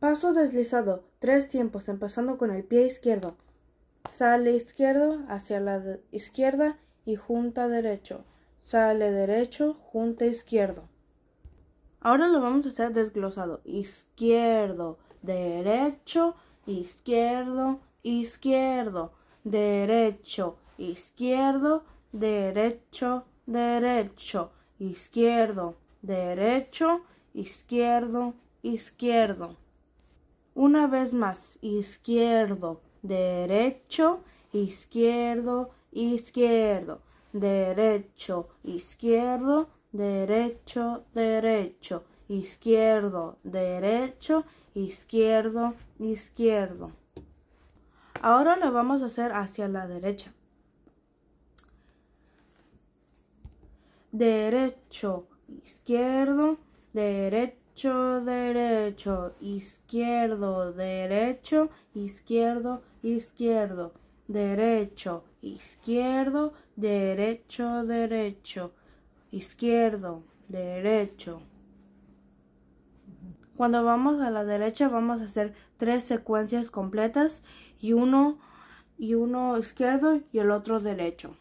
Paso deslizado, tres tiempos, empezando con el pie izquierdo. Sale izquierdo hacia la izquierda y junta derecho. Sale derecho, junta izquierdo. Ahora lo vamos a hacer desglosado. Izquierdo, derecho, izquierdo, izquierdo, derecho, izquierdo, derecho, derecho, izquierdo, derecho, izquierdo, izquierdo. Una vez más, izquierdo, derecho, izquierdo, izquierdo, derecho, izquierdo, derecho, derecho, izquierdo, derecho, izquierdo, izquierdo. Ahora lo vamos a hacer hacia la derecha. Derecho, izquierdo, derecho derecho, izquierdo, derecho, izquierdo, izquierdo, derecho, izquierdo, derecho, derecho, izquierdo, derecho. Cuando vamos a la derecha vamos a hacer tres secuencias completas y uno y uno izquierdo y el otro derecho.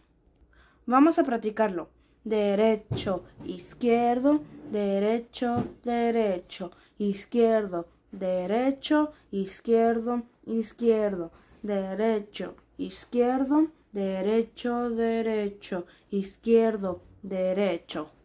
Vamos a practicarlo derecho, izquierdo, derecho, derecho, izquierdo, derecho, izquierdo, izquierdo, derecho, izquierdo, derecho, derecho, izquierdo, derecho.